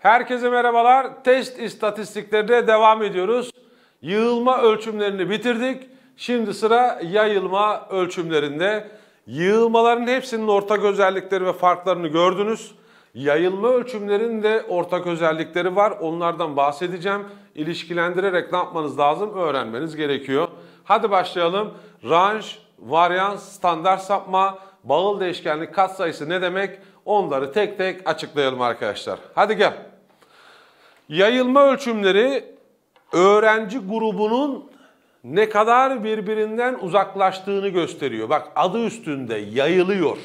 Herkese merhabalar. Test istatistiklerine devam ediyoruz. Yığılma ölçümlerini bitirdik. Şimdi sıra yayılma ölçümlerinde. Yığılmaların hepsinin ortak özellikleri ve farklarını gördünüz. Yayılma ölçümlerinin de ortak özellikleri var. Onlardan bahsedeceğim. İlişkilendirerek ne yapmanız lazım öğrenmeniz gerekiyor. Hadi başlayalım. Range, varyans, standart sapma, bağıl değişkenlik katsayısı ne demek? Onları tek tek açıklayalım arkadaşlar. Hadi gel. Yayılma ölçümleri öğrenci grubunun ne kadar birbirinden uzaklaştığını gösteriyor. Bak adı üstünde yayılıyor.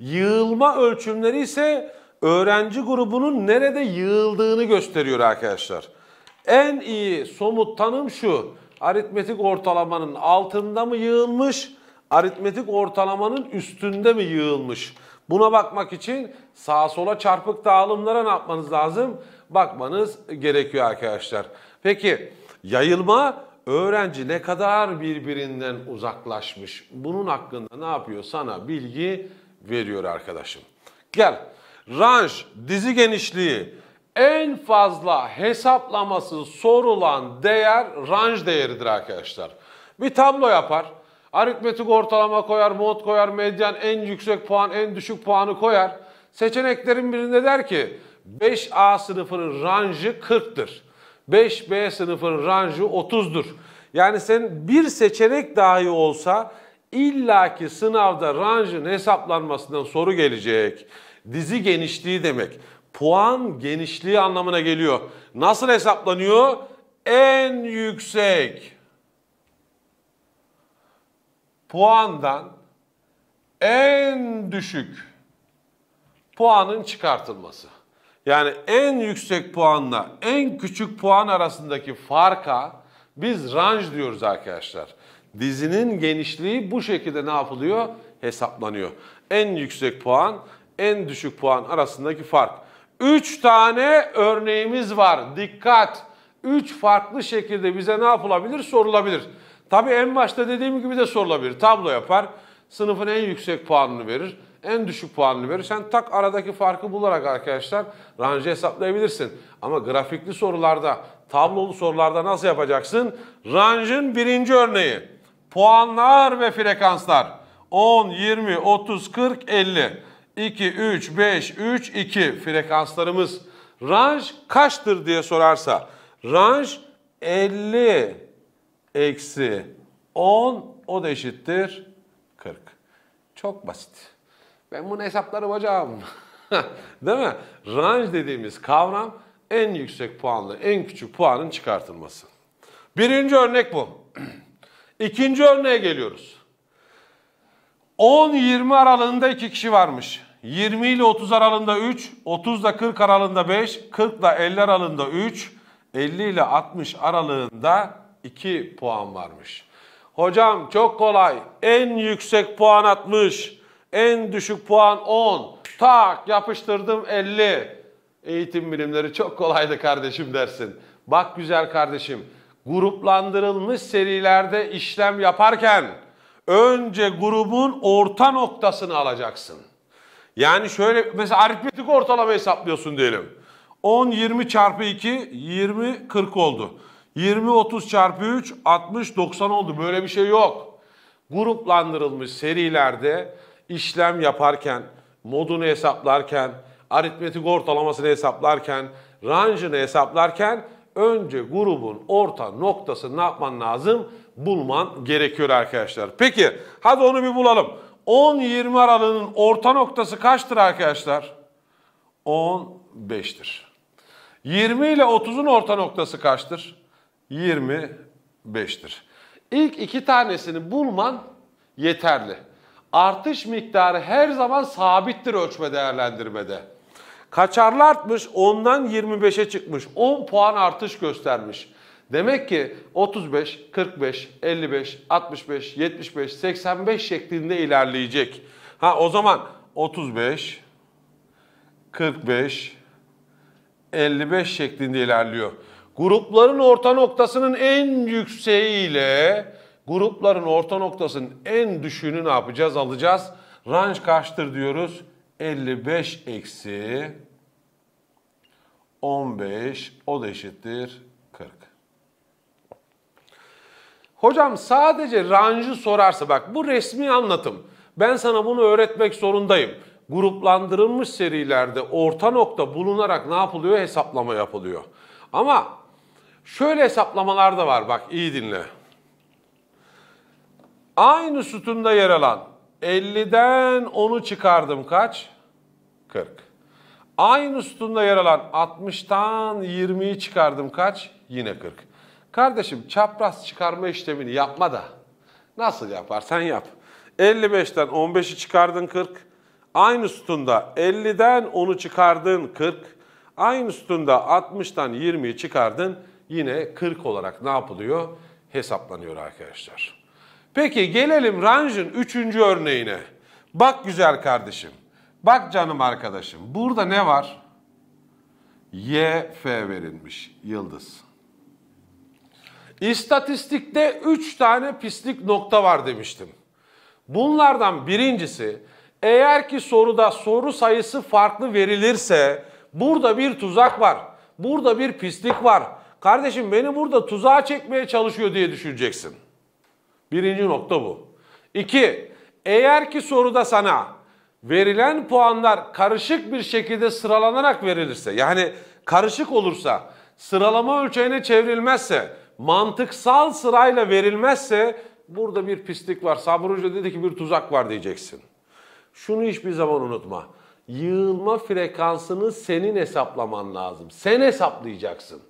Yığılma ölçümleri ise öğrenci grubunun nerede yığıldığını gösteriyor arkadaşlar. En iyi somut tanım şu. Aritmetik ortalamanın altında mı yığılmış, aritmetik ortalamanın üstünde mi yığılmış? Buna bakmak için sağa sola çarpık dağılımlara ne yapmanız lazım? Bakmanız gerekiyor arkadaşlar. Peki yayılma öğrenci ne kadar birbirinden uzaklaşmış? Bunun hakkında ne yapıyor? Sana bilgi veriyor arkadaşım. Gel. Ranj dizi genişliği en fazla hesaplaması sorulan değer ranj değeridir arkadaşlar. Bir tablo yapar. Aritmetik ortalama koyar, mod koyar, medyan en yüksek puan, en düşük puanı koyar. Seçeneklerin birinde der ki 5A sınıfının ranjı 40'tır. 5B sınıfının ranjı 30'dur. Yani senin bir seçenek dahi olsa illaki sınavda ranjın hesaplanmasından soru gelecek. Dizi genişliği demek. Puan genişliği anlamına geliyor. Nasıl hesaplanıyor? En yüksek puandan en düşük puanın çıkartılması. Yani en yüksek puanla en küçük puan arasındaki farka biz range diyoruz arkadaşlar. Dizinin genişliği bu şekilde ne yapılıyor? Hesaplanıyor. En yüksek puan, en düşük puan arasındaki fark. 3 tane örneğimiz var. Dikkat! 3 farklı şekilde bize ne yapılabilir? Sorulabilir. Tabii en başta dediğim gibi de sorulabilir. Tablo yapar, sınıfın en yüksek puanını verir, en düşük puanını verir. Sen tak aradaki farkı bularak arkadaşlar range hesaplayabilirsin. Ama grafikli sorularda, tablolu sorularda nasıl yapacaksın? Ranjın birinci örneği. Puanlar ve frekanslar. 10, 20, 30, 40, 50. 2, 3, 5, 3, 2 frekanslarımız. Range kaçtır diye sorarsa. Ranj 50 eksi 10 o da eşittir 40. Çok basit. Ben bunu hesaplarım hocam. Değil mi? Range dediğimiz kavram en yüksek puanlı en küçük puanın çıkartılması. Birinci örnek bu. İkinci örneğe geliyoruz. 10-20 aralığında iki kişi varmış. 20 ile 30 aralığında 3, 30 ile 40 aralığında 5, 40 ile 50 aralığında 3, 50 ile 60 aralığında 2 puan varmış. Hocam çok kolay. En yüksek puan 60. En düşük puan 10. Tak yapıştırdım 50. Eğitim bilimleri çok kolaydı kardeşim dersin. Bak güzel kardeşim. Gruplandırılmış serilerde işlem yaparken önce grubun orta noktasını alacaksın. Yani şöyle mesela aritmetik ortalama hesaplıyorsun diyelim. 10 20 çarpı 2 20 40 oldu. 20 30 çarpı 3 60 90 oldu. Böyle bir şey yok. Gruplandırılmış serilerde işlem yaparken, modunu hesaplarken, aritmetik ortalamasını hesaplarken, ranjını hesaplarken önce grubun orta noktasını ne yapman lazım? Bulman gerekiyor arkadaşlar. Peki hadi onu bir bulalım. 10-20 aralığının orta noktası kaçtır arkadaşlar? 15'tir. 20 ile 30'un orta noktası kaçtır? 25'tir. İlk iki tanesini bulman yeterli. Artış miktarı her zaman sabittir ölçme değerlendirmede. Kaçarlı artmış 10'dan 25'e çıkmış. 10 puan artış göstermiş. Demek ki 35, 45, 55, 65, 75, 85 şeklinde ilerleyecek. Ha o zaman 35, 45, 55 şeklinde ilerliyor grupların orta noktasının en yükseğiyle grupların orta noktasının en düşüğünü ne yapacağız? Alacağız. Range kaçtır diyoruz? 55 eksi 15 o da eşittir 40. Hocam sadece ranjı sorarsa bak bu resmi anlatım. Ben sana bunu öğretmek zorundayım. Gruplandırılmış serilerde orta nokta bulunarak ne yapılıyor? Hesaplama yapılıyor. Ama Şöyle hesaplamalar da var bak iyi dinle. Aynı sütunda yer alan 50'den 10'u çıkardım kaç? 40. Aynı sütunda yer alan 60'tan 20'yi çıkardım kaç? Yine 40. Kardeşim çapraz çıkarma işlemini yapma da. Nasıl yaparsan yap. 55'ten 15'i çıkardın 40. Aynı sütunda 50'den 10'u çıkardın 40. Aynı sütunda 60'tan 20'yi çıkardın yine 40 olarak ne yapılıyor? Hesaplanıyor arkadaşlar. Peki gelelim ranjın 3. örneğine. Bak güzel kardeşim. Bak canım arkadaşım. Burada ne var? YF verilmiş yıldız. İstatistikte 3 tane pislik nokta var demiştim. Bunlardan birincisi eğer ki soruda soru sayısı farklı verilirse burada bir tuzak var. Burada bir pislik var kardeşim beni burada tuzağa çekmeye çalışıyor diye düşüneceksin. Birinci nokta bu. İki, eğer ki soruda sana verilen puanlar karışık bir şekilde sıralanarak verilirse, yani karışık olursa, sıralama ölçeğine çevrilmezse, mantıksal sırayla verilmezse burada bir pislik var. Sabır Hoca dedi ki bir tuzak var diyeceksin. Şunu hiçbir zaman unutma. Yığılma frekansını senin hesaplaman lazım. Sen hesaplayacaksın.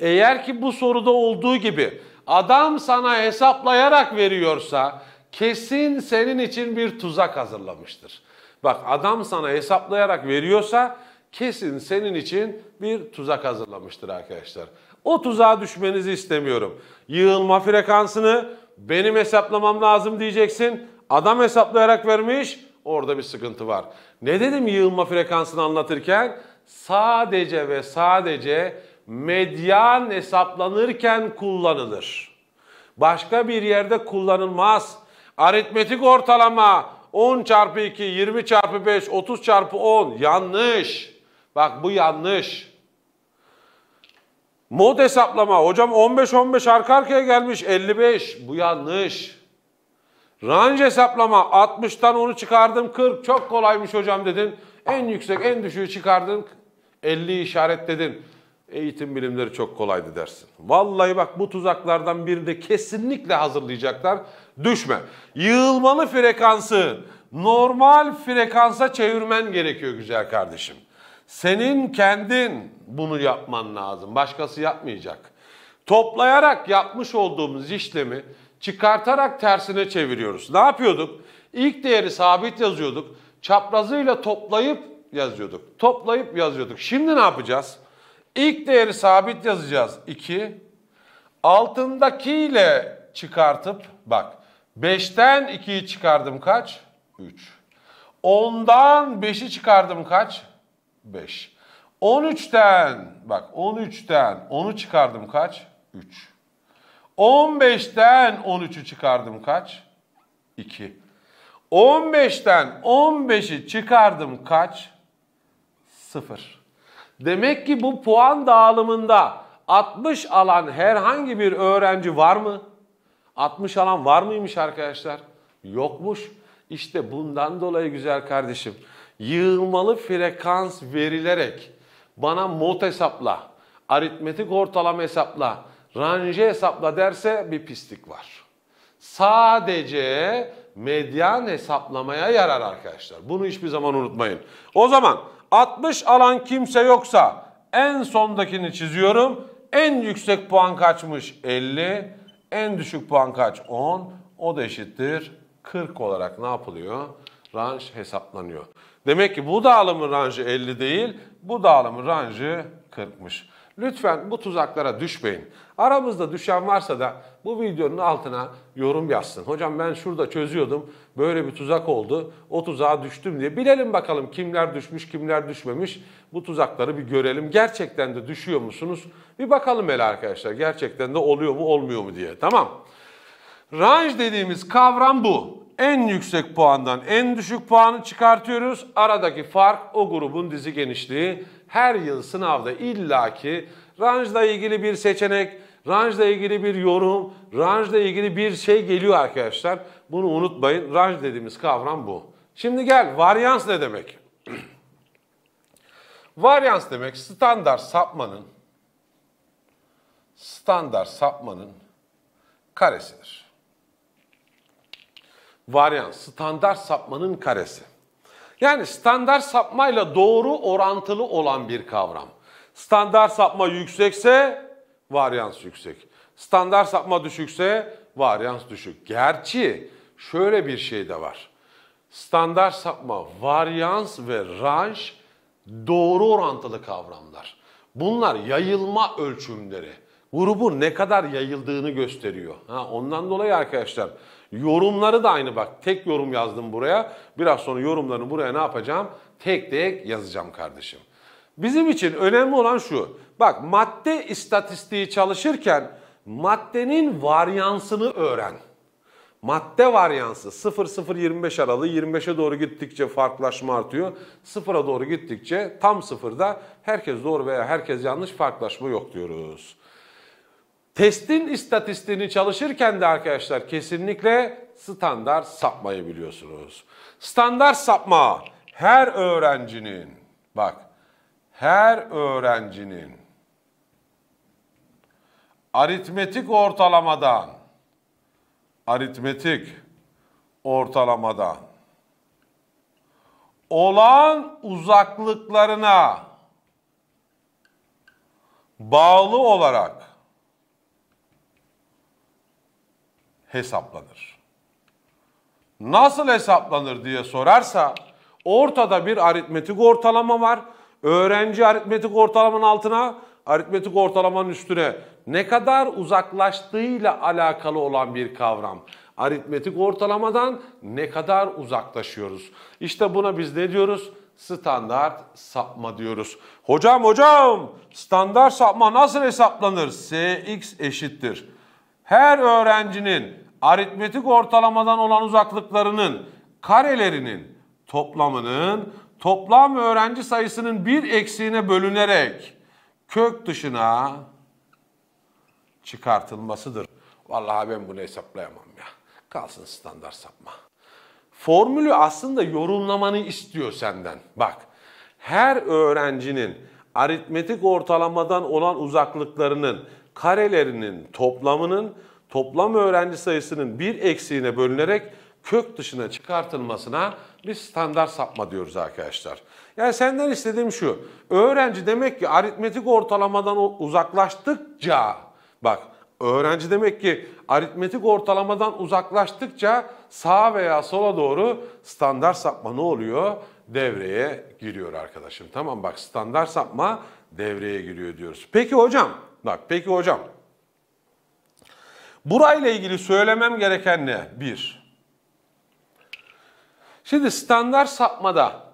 Eğer ki bu soruda olduğu gibi adam sana hesaplayarak veriyorsa kesin senin için bir tuzak hazırlamıştır. Bak adam sana hesaplayarak veriyorsa kesin senin için bir tuzak hazırlamıştır arkadaşlar. O tuzağa düşmenizi istemiyorum. Yığılma frekansını benim hesaplamam lazım diyeceksin. Adam hesaplayarak vermiş. Orada bir sıkıntı var. Ne dedim yığılma frekansını anlatırken? Sadece ve sadece medyan hesaplanırken kullanılır. Başka bir yerde kullanılmaz. Aritmetik ortalama 10 çarpı 2, 20 çarpı 5, 30 çarpı 10 yanlış. Bak bu yanlış. Mod hesaplama hocam 15-15 arka arkaya gelmiş 55 bu yanlış. Range hesaplama 60'tan onu çıkardım 40 çok kolaymış hocam dedin. En yüksek en düşüğü çıkardın 50 işaretledin. Eğitim bilimleri çok kolaydı dersin. Vallahi bak bu tuzaklardan birinde kesinlikle hazırlayacaklar. Düşme. Yığılmalı frekansı normal frekansa çevirmen gerekiyor güzel kardeşim. Senin kendin bunu yapman lazım. Başkası yapmayacak. Toplayarak yapmış olduğumuz işlemi çıkartarak tersine çeviriyoruz. Ne yapıyorduk? İlk değeri sabit yazıyorduk. Çaprazıyla toplayıp yazıyorduk. Toplayıp yazıyorduk. Şimdi ne yapacağız? İlk değeri sabit yazacağız 2. Altındakiyle çıkartıp bak 5'ten 2'yi çıkardım kaç? 3. 10'dan 5'i çıkardım kaç? 5. 13'ten bak 13'ten 10'u çıkardım kaç? 3. 15'ten 13'ü çıkardım kaç? 2. 15'ten 15'i çıkardım kaç? 0. Demek ki bu puan dağılımında 60 alan herhangi bir öğrenci var mı? 60 alan var mıymış arkadaşlar? Yokmuş. İşte bundan dolayı güzel kardeşim yığılmalı frekans verilerek bana mod hesapla, aritmetik ortalama hesapla, range hesapla derse bir pislik var. Sadece medyan hesaplamaya yarar arkadaşlar. Bunu hiçbir zaman unutmayın. O zaman 60 alan kimse yoksa en sondakini çiziyorum. En yüksek puan kaçmış? 50. En düşük puan kaç? 10. O da eşittir 40 olarak ne yapılıyor? Ranj hesaplanıyor. Demek ki bu dağılımın ranjı 50 değil, bu dağılımın ranjı 40'mış. Lütfen bu tuzaklara düşmeyin. Aramızda düşen varsa da bu videonun altına yorum yazsın. Hocam ben şurada çözüyordum, böyle bir tuzak oldu, o tuzağa düştüm diye. Bilelim bakalım kimler düşmüş, kimler düşmemiş. Bu tuzakları bir görelim. Gerçekten de düşüyor musunuz? Bir bakalım hele arkadaşlar. Gerçekten de oluyor mu, olmuyor mu diye. Tamam. Range dediğimiz kavram bu. En yüksek puandan en düşük puanı çıkartıyoruz. Aradaki fark o grubun dizi genişliği. Her yıl sınavda illaki ranjla ilgili bir seçenek, Ranj'la ilgili bir yorum, ranj'la ilgili bir şey geliyor arkadaşlar. Bunu unutmayın. Ranj dediğimiz kavram bu. Şimdi gel varyans ne demek? varyans demek standart sapmanın standart sapmanın karesidir. Varyans standart sapmanın karesi. Yani standart sapmayla doğru orantılı olan bir kavram. Standart sapma yüksekse varyans yüksek. Standart sapma düşükse varyans düşük. Gerçi şöyle bir şey de var. Standart sapma, varyans ve ranj doğru orantılı kavramlar. Bunlar yayılma ölçümleri. Grubun ne kadar yayıldığını gösteriyor. Ha, ondan dolayı arkadaşlar yorumları da aynı bak. Tek yorum yazdım buraya. Biraz sonra yorumlarını buraya ne yapacağım? Tek tek yazacağım kardeşim. Bizim için önemli olan şu. Bak madde istatistiği çalışırken maddenin varyansını öğren. Madde varyansı 0-0-25 aralığı 25'e doğru gittikçe farklılaşma artıyor. 0'a doğru gittikçe tam 0'da herkes doğru veya herkes yanlış farklılaşma yok diyoruz. Testin istatistiğini çalışırken de arkadaşlar kesinlikle standart sapmayı biliyorsunuz. Standart sapma her öğrencinin bak her öğrencinin aritmetik ortalamadan aritmetik ortalamadan olan uzaklıklarına bağlı olarak hesaplanır. Nasıl hesaplanır diye sorarsa ortada bir aritmetik ortalama var. Öğrenci aritmetik ortalamanın altına aritmetik ortalamanın üstüne ne kadar uzaklaştığıyla alakalı olan bir kavram. Aritmetik ortalamadan ne kadar uzaklaşıyoruz? İşte buna biz ne diyoruz? Standart sapma diyoruz. Hocam hocam standart sapma nasıl hesaplanır? Sx eşittir. Her öğrencinin aritmetik ortalamadan olan uzaklıklarının karelerinin toplamının toplam öğrenci sayısının bir eksiğine bölünerek kök dışına çıkartılmasıdır. Vallahi ben bunu hesaplayamam ya. Kalsın standart sapma. Formülü aslında yorumlamanı istiyor senden. Bak her öğrencinin aritmetik ortalamadan olan uzaklıklarının karelerinin toplamının toplam öğrenci sayısının bir eksiğine bölünerek kök dışına çıkartılmasına bir standart sapma diyoruz arkadaşlar. Yani senden istediğim şu. Öğrenci demek ki aritmetik ortalamadan uzaklaştıkça bak öğrenci demek ki aritmetik ortalamadan uzaklaştıkça sağ veya sola doğru standart sapma ne oluyor? Devreye giriyor arkadaşım. Tamam bak standart sapma devreye giriyor diyoruz. Peki hocam bak peki hocam. Burayla ilgili söylemem gereken ne? Bir. Şimdi standart sapmada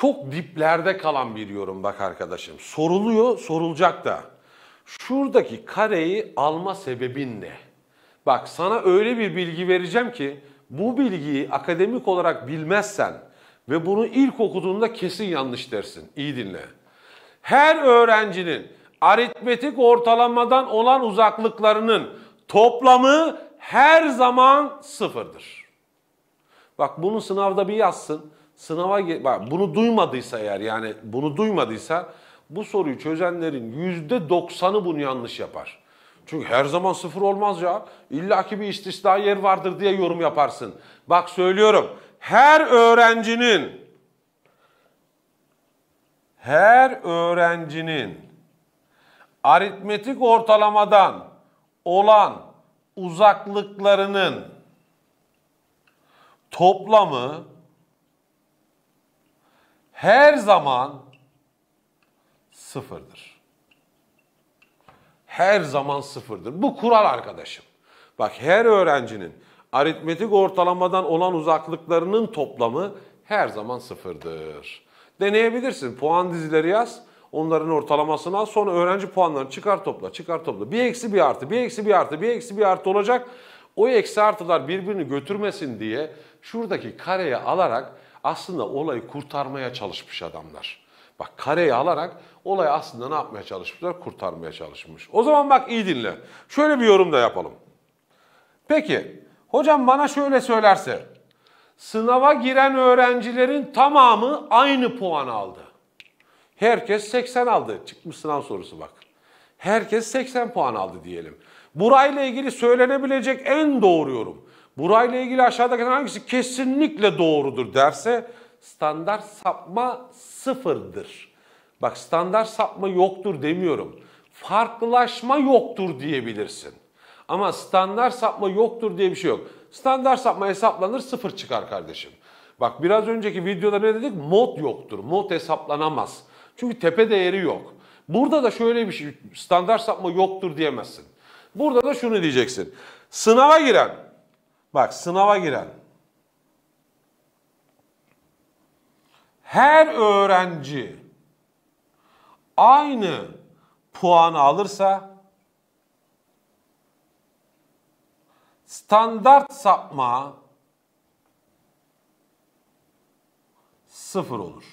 çok diplerde kalan bir yorum bak arkadaşım. Soruluyor, sorulacak da. Şuradaki kareyi alma sebebin ne? Bak sana öyle bir bilgi vereceğim ki bu bilgiyi akademik olarak bilmezsen ve bunu ilk okuduğunda kesin yanlış dersin. İyi dinle. Her öğrencinin aritmetik ortalamadan olan uzaklıklarının toplamı her zaman sıfırdır. Bak bunu sınavda bir yazsın sınava bak bunu duymadıysa eğer yani bunu duymadıysa bu soruyu çözenlerin yüzde doksanı bunu yanlış yapar. Çünkü her zaman sıfır olmaz ya. İlla ki bir istisna yer vardır diye yorum yaparsın. Bak söylüyorum. Her öğrencinin her öğrencinin aritmetik ortalamadan olan uzaklıklarının toplamı her zaman sıfırdır. Her zaman sıfırdır. Bu kural arkadaşım. Bak her öğrencinin aritmetik ortalamadan olan uzaklıklarının toplamı her zaman sıfırdır. Deneyebilirsin. Puan dizileri yaz. Onların ortalamasını al. Sonra öğrenci puanlarını çıkar topla. Çıkar topla. Bir eksi bir artı, bir eksi bir artı, bir eksi bir artı olacak. O eksi artılar birbirini götürmesin diye şuradaki kareye alarak aslında olayı kurtarmaya çalışmış adamlar. Bak kareyi alarak olay aslında ne yapmaya çalışmışlar? Kurtarmaya çalışmış. O zaman bak iyi dinle. Şöyle bir yorum da yapalım. Peki hocam bana şöyle söylerse sınava giren öğrencilerin tamamı aynı puan aldı. Herkes 80 aldı. Çıkmış sınav sorusu bak. Herkes 80 puan aldı diyelim. Burayla ilgili söylenebilecek en doğru yorum burayla ilgili aşağıdaki hangisi kesinlikle doğrudur derse standart sapma sıfırdır. Bak standart sapma yoktur demiyorum. Farklılaşma yoktur diyebilirsin. Ama standart sapma yoktur diye bir şey yok. Standart sapma hesaplanır sıfır çıkar kardeşim. Bak biraz önceki videoda ne dedik? Mod yoktur. Mod hesaplanamaz. Çünkü tepe değeri yok. Burada da şöyle bir şey standart sapma yoktur diyemezsin. Burada da şunu diyeceksin. Sınava giren Bak sınava giren. Her öğrenci aynı puanı alırsa standart sapma sıfır olur.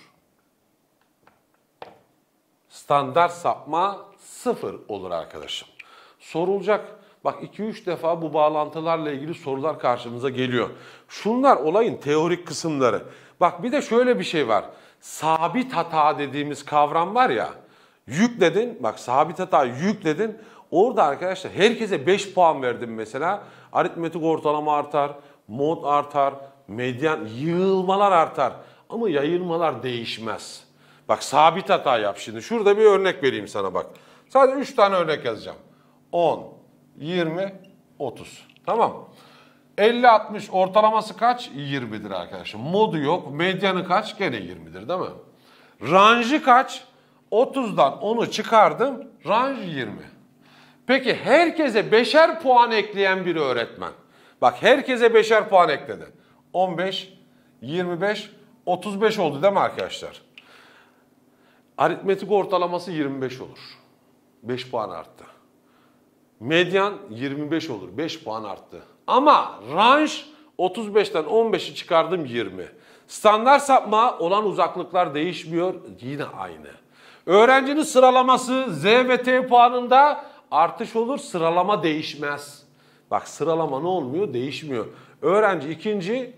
Standart sapma sıfır olur arkadaşım. Sorulacak Bak 2-3 defa bu bağlantılarla ilgili sorular karşımıza geliyor. Şunlar olayın teorik kısımları. Bak bir de şöyle bir şey var. Sabit hata dediğimiz kavram var ya. Yükledin, bak sabit hata yükledin. Orada arkadaşlar herkese 5 puan verdim mesela. Aritmetik ortalama artar, mod artar, medyan yığılmalar artar. Ama yayılmalar değişmez. Bak sabit hata yap şimdi. Şurada bir örnek vereyim sana bak. Sadece 3 tane örnek yazacağım. 10, 20, 30. Tamam. 50-60 ortalaması kaç? 20'dir arkadaşlar. Modu yok. Medyanı kaç? Gene 20'dir değil mi? Ranjı kaç? 30'dan 10'u çıkardım. Ranj 20. Peki herkese 5'er puan ekleyen bir öğretmen. Bak herkese 5'er puan ekledi. 15, 25, 35 oldu değil mi arkadaşlar? Aritmetik ortalaması 25 olur. 5 puan arttı. Medyan 25 olur. 5 puan arttı. Ama range 35'ten 15'i çıkardım 20. Standart sapma olan uzaklıklar değişmiyor. Yine aynı. Öğrencinin sıralaması Z ve T puanında artış olur. Sıralama değişmez. Bak sıralama ne olmuyor? Değişmiyor. Öğrenci ikinci,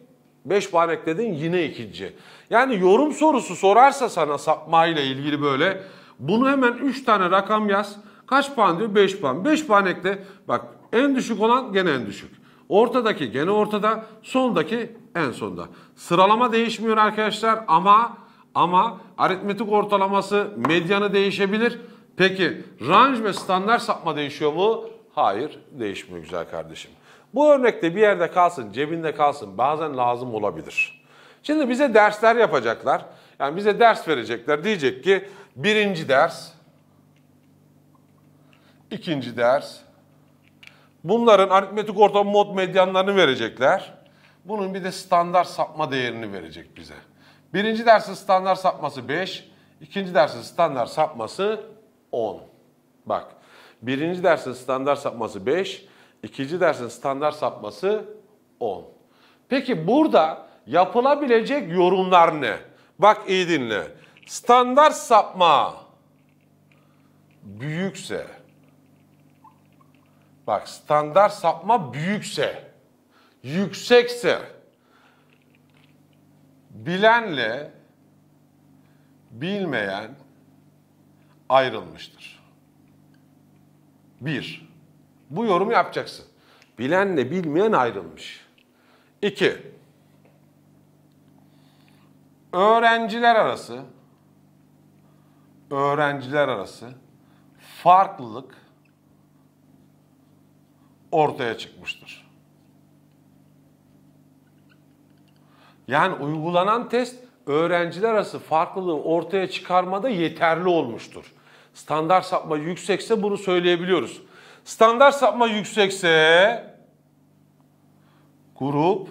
5 puan ekledin yine ikinci. Yani yorum sorusu sorarsa sana sapma ile ilgili böyle bunu hemen 3 tane rakam yaz. Kaç puan diyor? 5 puan. 5 puan ekle. Bak en düşük olan gene en düşük. Ortadaki gene ortada. Sondaki en sonda. Sıralama değişmiyor arkadaşlar ama ama aritmetik ortalaması medyanı değişebilir. Peki range ve standart sapma değişiyor mu? Hayır değişmiyor güzel kardeşim. Bu örnekte bir yerde kalsın, cebinde kalsın bazen lazım olabilir. Şimdi bize dersler yapacaklar. Yani bize ders verecekler. Diyecek ki birinci ders İkinci ders. Bunların aritmetik orta mod medyanlarını verecekler. Bunun bir de standart sapma değerini verecek bize. Birinci dersin standart sapması 5. ikinci dersin standart sapması 10. Bak. Birinci dersin standart sapması 5. ikinci dersin standart sapması 10. Peki burada yapılabilecek yorumlar ne? Bak iyi dinle. Standart sapma büyükse Bak standart sapma büyükse, yüksekse bilenle bilmeyen ayrılmıştır. Bir, bu yorumu yapacaksın. Bilenle bilmeyen ayrılmış. İki, öğrenciler arası öğrenciler arası farklılık ortaya çıkmıştır. Yani uygulanan test öğrenciler arası farklılığı ortaya çıkarmada yeterli olmuştur. Standart sapma yüksekse bunu söyleyebiliyoruz. Standart sapma yüksekse grup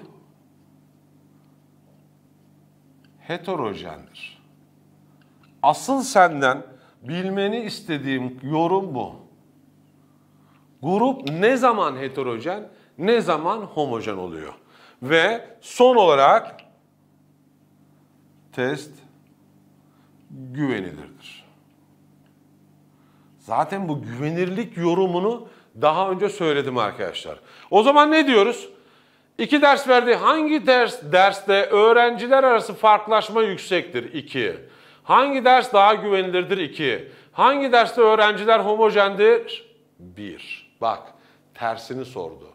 heterojendir. Asıl senden bilmeni istediğim yorum bu. Grup ne zaman heterojen, ne zaman homojen oluyor. Ve son olarak test güvenilirdir. Zaten bu güvenirlik yorumunu daha önce söyledim arkadaşlar. O zaman ne diyoruz? İki ders verdi. Hangi ders derste öğrenciler arası farklılaşma yüksektir? 2. Hangi ders daha güvenilirdir? 2. Hangi derste öğrenciler homojendir? bir. Bak tersini sordu.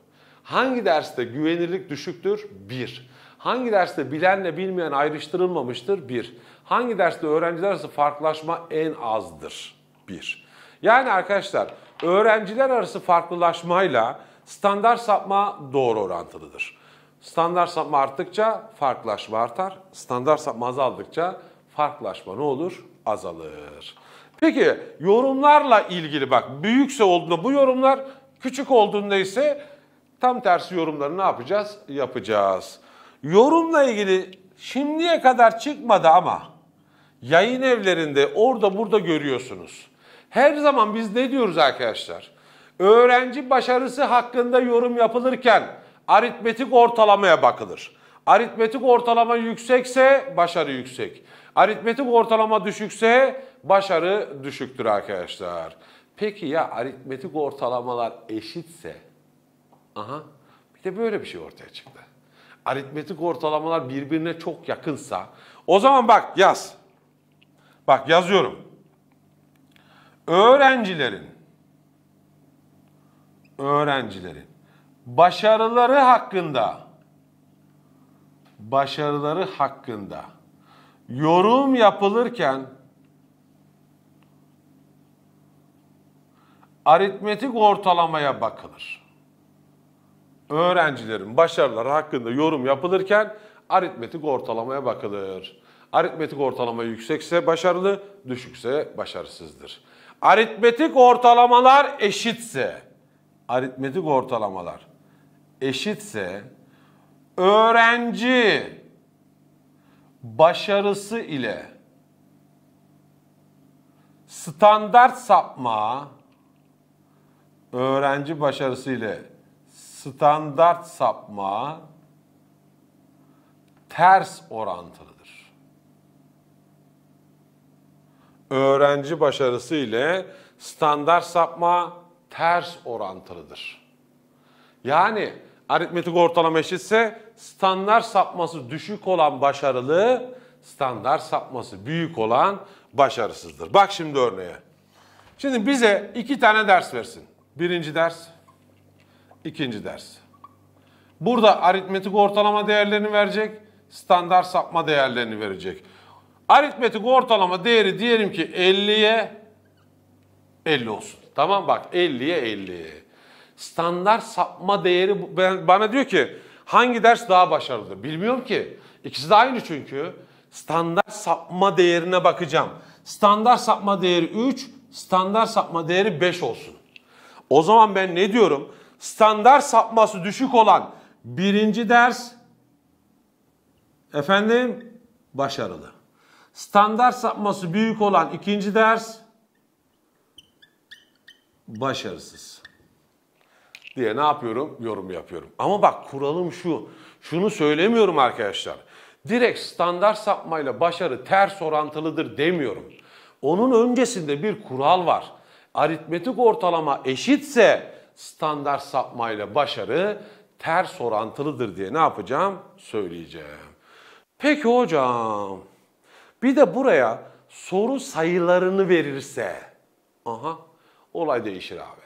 Hangi derste güvenirlik düşüktür? 1. Hangi derste bilenle bilmeyen ayrıştırılmamıştır? 1. Hangi derste öğrenciler arası farklılaşma en azdır? 1. Yani arkadaşlar öğrenciler arası farklılaşmayla standart sapma doğru orantılıdır. Standart sapma arttıkça farklılaşma artar. Standart sapma azaldıkça farklılaşma ne olur? Azalır. Peki yorumlarla ilgili bak büyükse olduğunda bu yorumlar küçük olduğunda ise tam tersi yorumları ne yapacağız? Yapacağız. Yorumla ilgili şimdiye kadar çıkmadı ama yayın evlerinde orada burada görüyorsunuz. Her zaman biz ne diyoruz arkadaşlar? Öğrenci başarısı hakkında yorum yapılırken aritmetik ortalamaya bakılır. Aritmetik ortalama yüksekse başarı yüksek. Aritmetik ortalama düşükse başarı düşüktür arkadaşlar. Peki ya aritmetik ortalamalar eşitse? Aha. Bir de böyle bir şey ortaya çıktı. Aritmetik ortalamalar birbirine çok yakınsa o zaman bak yaz. Bak yazıyorum. Öğrencilerin öğrencilerin başarıları hakkında başarıları hakkında yorum yapılırken aritmetik ortalamaya bakılır. Öğrencilerin başarıları hakkında yorum yapılırken aritmetik ortalamaya bakılır. Aritmetik ortalama yüksekse başarılı, düşükse başarısızdır. Aritmetik ortalamalar eşitse, aritmetik ortalamalar eşitse öğrenci başarısı ile standart sapma öğrenci başarısı ile standart sapma ters orantılıdır. Öğrenci başarısı ile standart sapma ters orantılıdır. Yani aritmetik ortalama eşitse standart sapması düşük olan başarılı, standart sapması büyük olan başarısızdır. Bak şimdi örneğe. Şimdi bize iki tane ders versin. Birinci ders, ikinci ders. Burada aritmetik ortalama değerlerini verecek, standart sapma değerlerini verecek. Aritmetik ortalama değeri diyelim ki 50'ye 50 olsun. Tamam bak 50'ye 50. Standart sapma değeri ben, bana diyor ki hangi ders daha başarılıdır? Bilmiyorum ki. İkisi de aynı çünkü. Standart sapma değerine bakacağım. Standart sapma değeri 3, standart sapma değeri 5 olsun. O zaman ben ne diyorum? Standart sapması düşük olan birinci ders efendim başarılı. Standart sapması büyük olan ikinci ders başarısız diye ne yapıyorum? Yorum yapıyorum. Ama bak kuralım şu. Şunu söylemiyorum arkadaşlar. Direkt standart sapmayla başarı ters orantılıdır demiyorum. Onun öncesinde bir kural var aritmetik ortalama eşitse standart sapmayla başarı ters orantılıdır diye ne yapacağım? Söyleyeceğim. Peki hocam. Bir de buraya soru sayılarını verirse. Aha olay değişir abi.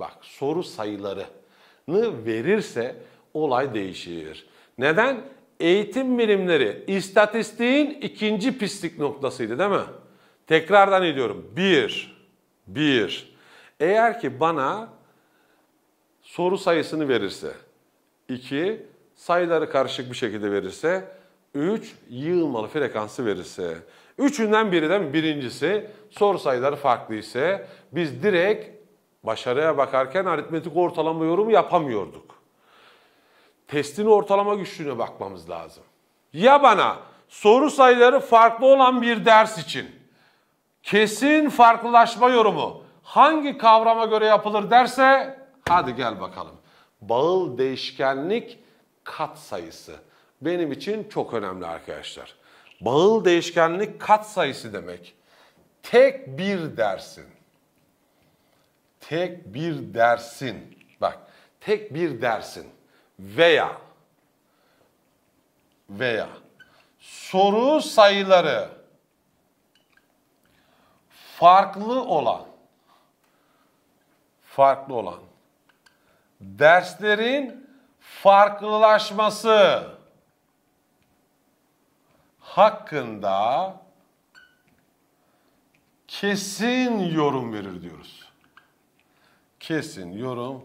Bak soru sayılarını verirse olay değişir. Neden? Eğitim bilimleri istatistiğin ikinci pislik noktasıydı değil mi? Tekrardan ediyorum. Bir, bir, Eğer ki bana soru sayısını verirse, iki Sayıları karışık bir şekilde verirse, üç Yığılmalı frekansı verirse. Üçünden birinden Birincisi soru sayıları farklı ise biz direkt başarıya bakarken aritmetik ortalama yorum yapamıyorduk. Testin ortalama güçlüğüne bakmamız lazım. Ya bana soru sayıları farklı olan bir ders için kesin farklılaşma yorumu hangi kavrama göre yapılır derse hadi gel bakalım. Bağıl değişkenlik kat sayısı benim için çok önemli arkadaşlar. Bağıl değişkenlik kat sayısı demek. Tek bir dersin. Tek bir dersin. Bak tek bir dersin. Veya veya soru sayıları farklı olan farklı olan derslerin farklılaşması hakkında kesin yorum verir diyoruz. Kesin yorum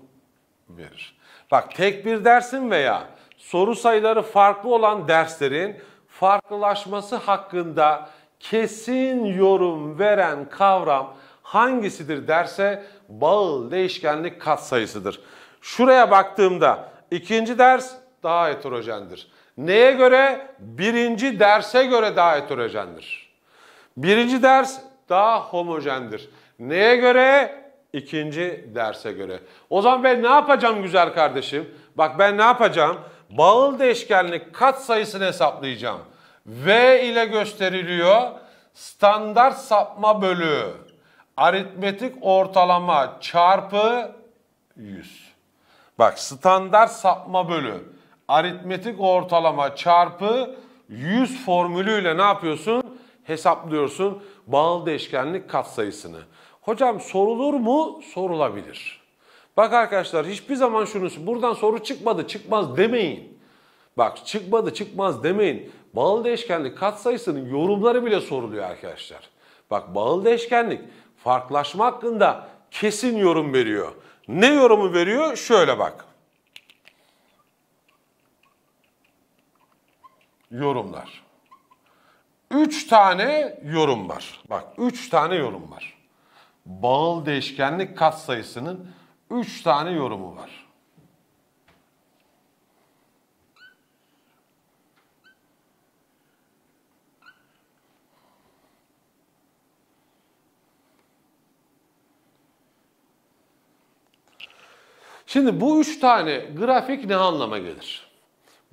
verir. Bak tek bir dersin veya soru sayıları farklı olan derslerin farklılaşması hakkında kesin yorum veren kavram hangisidir derse bağlı değişkenlik katsayısıdır. Şuraya baktığımda ikinci ders daha heterojendir. Neye göre? Birinci derse göre daha heterojendir. Birinci ders daha homojendir. Neye göre? İkinci derse göre. O zaman ben ne yapacağım güzel kardeşim? Bak ben ne yapacağım? Bağıl değişkenlik kat sayısını hesaplayacağım. V ile gösteriliyor. Standart sapma bölü aritmetik ortalama çarpı 100. Bak standart sapma bölü aritmetik ortalama çarpı 100 formülüyle ne yapıyorsun? Hesaplıyorsun bağlı değişkenlik katsayısını. Hocam sorulur mu? Sorulabilir. Bak arkadaşlar hiçbir zaman şunu buradan soru çıkmadı çıkmaz demeyin. Bak çıkmadı çıkmaz demeyin. Bağlı değişkenlik katsayısının yorumları bile soruluyor arkadaşlar. Bak bağlı değişkenlik farklılaşma hakkında kesin yorum veriyor. Ne yorumu veriyor? Şöyle bak. Yorumlar. Üç tane yorum var. Bak üç tane yorum var. Bağlı değişkenlik katsayısının üç tane yorumu var. Şimdi bu üç tane grafik ne anlama gelir?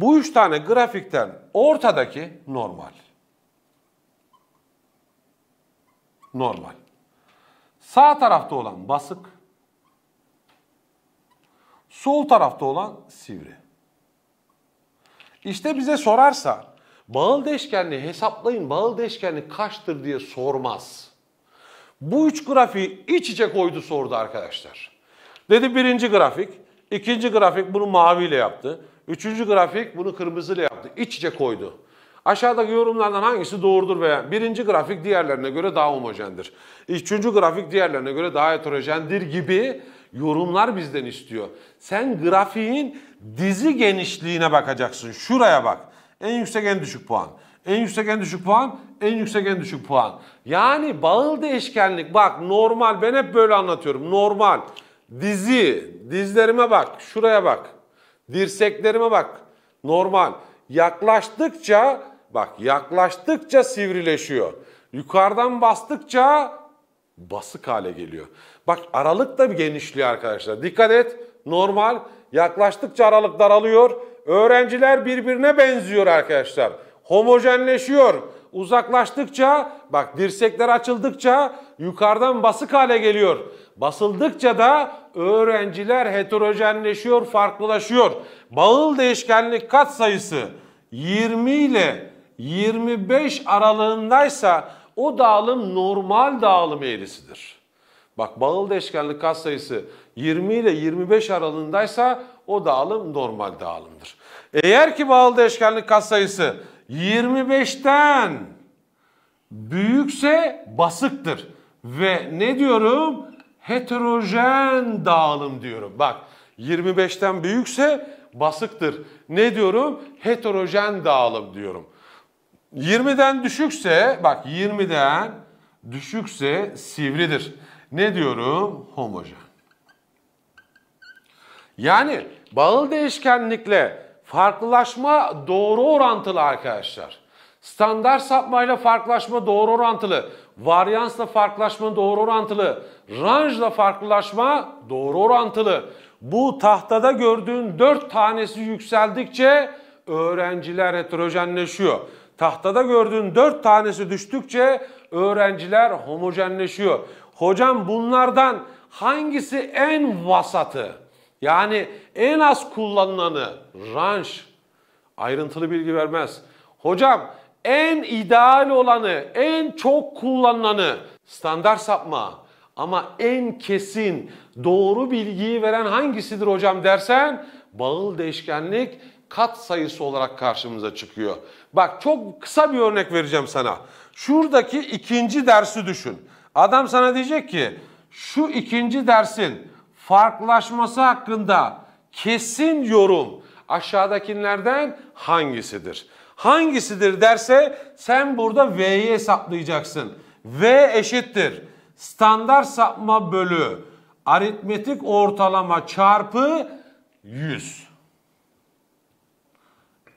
Bu üç tane grafikten ortadaki normal. Normal. Sağ tarafta olan basık. Sol tarafta olan sivri. İşte bize sorarsa bağıl değişkenliği hesaplayın bağıl değişkenliği kaçtır diye sormaz. Bu üç grafiği iç içe koydu sordu arkadaşlar. Dedi birinci grafik, ikinci grafik bunu maviyle yaptı. Üçüncü grafik bunu kırmızıyla yaptı. İç içe koydu. Aşağıdaki yorumlardan hangisi doğrudur veya birinci grafik diğerlerine göre daha homojendir. Üçüncü grafik diğerlerine göre daha heterojendir gibi yorumlar bizden istiyor. Sen grafiğin dizi genişliğine bakacaksın. Şuraya bak. En yüksek en düşük puan. En yüksek en düşük puan, en yüksek en düşük puan. Yani bağıl değişkenlik bak normal ben hep böyle anlatıyorum normal. Dizi, dizlerime bak, şuraya bak. Dirseklerime bak. Normal. Yaklaştıkça bak yaklaştıkça sivrileşiyor. Yukarıdan bastıkça basık hale geliyor. Bak aralık da bir genişliyor arkadaşlar. Dikkat et. Normal. Yaklaştıkça aralık daralıyor. Öğrenciler birbirine benziyor arkadaşlar. Homojenleşiyor. Uzaklaştıkça bak dirsekler açıldıkça yukarıdan basık hale geliyor. Basıldıkça da öğrenciler heterojenleşiyor, farklılaşıyor. Bağıl değişkenlik kat sayısı 20 ile 25 aralığındaysa o dağılım normal dağılım eğrisidir. Bak bağıl değişkenlik kat sayısı 20 ile 25 aralığındaysa o dağılım normal dağılımdır. Eğer ki bağıl değişkenlik kat sayısı 25'ten büyükse basıktır. Ve ne diyorum? heterojen dağılım diyorum. Bak 25'ten büyükse basıktır. Ne diyorum? Heterojen dağılım diyorum. 20'den düşükse bak 20'den düşükse sivridir. Ne diyorum? Homojen. Yani bağıl değişkenlikle farklılaşma doğru orantılı arkadaşlar. Standart sapmayla farklılaşma doğru orantılı. Varyansla farklılaşma doğru orantılı. Ranjla farklılaşma doğru orantılı. Bu tahtada gördüğün 4 tanesi yükseldikçe öğrenciler heterojenleşiyor. Tahtada gördüğün 4 tanesi düştükçe öğrenciler homojenleşiyor. Hocam bunlardan hangisi en vasatı? Yani en az kullanılanı ranj. Ayrıntılı bilgi vermez. Hocam en ideal olanı, en çok kullanılanı standart sapma ama en kesin doğru bilgiyi veren hangisidir hocam dersen bağıl değişkenlik kat sayısı olarak karşımıza çıkıyor. Bak çok kısa bir örnek vereceğim sana. Şuradaki ikinci dersi düşün. Adam sana diyecek ki şu ikinci dersin farklılaşması hakkında kesin yorum aşağıdakilerden hangisidir? hangisidir derse sen burada V'yi hesaplayacaksın. V eşittir. Standart sapma bölü aritmetik ortalama çarpı 100.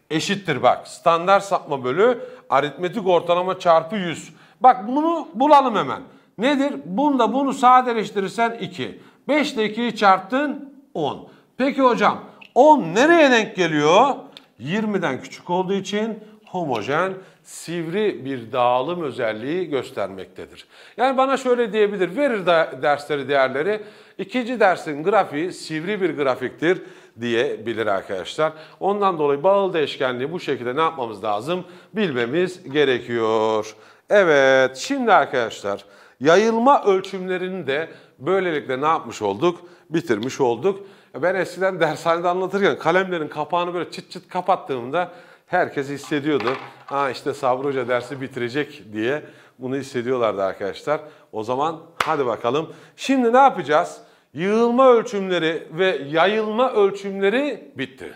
Eşittir bak. Standart sapma bölü aritmetik ortalama çarpı 100. Bak bunu bulalım hemen. Nedir? Bunda bunu sadeleştirirsen 2. 5 ile 2'yi çarptın 10. Peki hocam 10 nereye denk geliyor? 20'den küçük olduğu için homojen, sivri bir dağılım özelliği göstermektedir. Yani bana şöyle diyebilir, verir de dersleri değerleri, ikinci dersin grafiği sivri bir grafiktir diyebilir arkadaşlar. Ondan dolayı bağlı değişkenliği bu şekilde ne yapmamız lazım? Bilmemiz gerekiyor. Evet, şimdi arkadaşlar yayılma ölçümlerini de böylelikle ne yapmış olduk? Bitirmiş olduk. Ben eskiden dershanede anlatırken kalemlerin kapağını böyle çıt çıt kapattığımda herkes hissediyordu. Ha işte Sabri Hoca dersi bitirecek diye bunu hissediyorlardı arkadaşlar. O zaman hadi bakalım. Şimdi ne yapacağız? Yığılma ölçümleri ve yayılma ölçümleri bitti.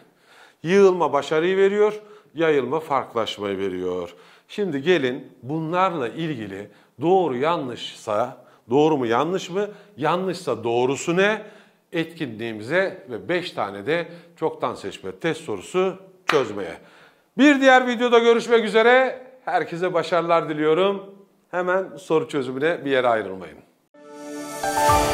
Yığılma başarıyı veriyor, yayılma farklılaşmayı veriyor. Şimdi gelin bunlarla ilgili doğru yanlışsa, doğru mu yanlış mı? Yanlışsa doğrusu ne? etkinliğimize ve 5 tane de çoktan seçme test sorusu çözmeye. Bir diğer videoda görüşmek üzere. Herkese başarılar diliyorum. Hemen soru çözümüne bir yere ayrılmayın. Müzik